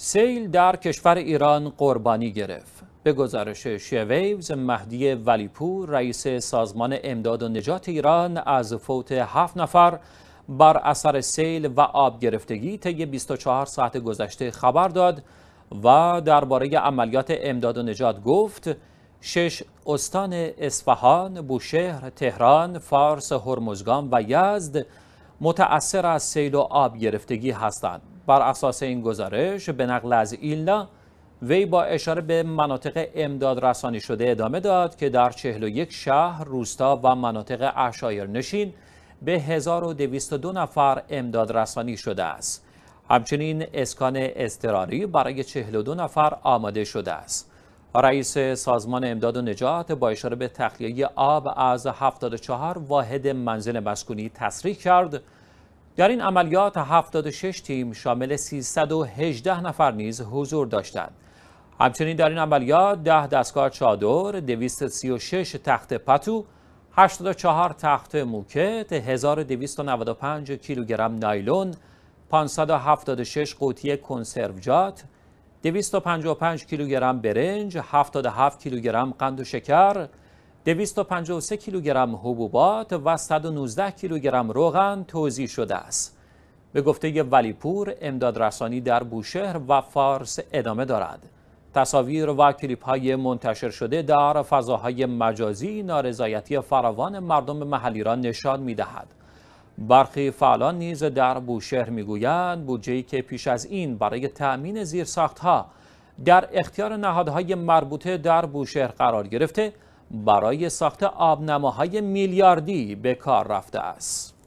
سیل در کشور ایران قربانی گرفت. به گزارش شیویوز مهدی ولیپور رئیس سازمان امداد و نجات ایران از فوت هفت نفر بر اثر سیل و آب گرفتگی طی 24 ساعت گذشته خبر داد و درباره عملیات امداد و نجات گفت شش استان اصفهان، بوشهر، تهران، فارس، هرمزگان و یزد متأثر از سیل و آب گرفتگی هستند. بر اساس این گزارش به نقل از ایلنا وی با اشاره به مناطق امداد رسانی شده ادامه داد که در 41 شهر، روستا و مناطق اشایر نشین به 1202 نفر امداد رسانی شده است. همچنین اسکان اضطراری برای 42 نفر آماده شده است. رئیس سازمان امداد و نجات با اشاره به تخلیه آب از 74 واحد منزل مسکونی تصریح کرد در این عملیات 76 تیم شامل 318 نفر نیز حضور داشتند. همچنین در این عملیات 10 دستگاه چادر، 236 تخت پتو، 84 تخت موکت، 1295 کیلوگرم نایلون، 576 قوطی جات، 255 کیلوگرم برنج، 77 کیلوگرم قند و شکر، 253 کیلوگرم حبوبات و 119 کیلوگرم روغن توضیح شده است. به گفته ولیپور امداد رسانی در بوشهر و فارس ادامه دارد. تصاویر و کلیپ های منتشر شده در فضاهای مجازی نارضایتی فراوان مردم محلی را نشان می دهد. برخی فعالان نیز در بوشهر میگویند بودجه که پیش از این برای تأمین زیرساختها در اختیار نهادهای مربوطه در بوشهر قرار گرفته برای ساخت آبنماهای میلیاردی به کار رفته است.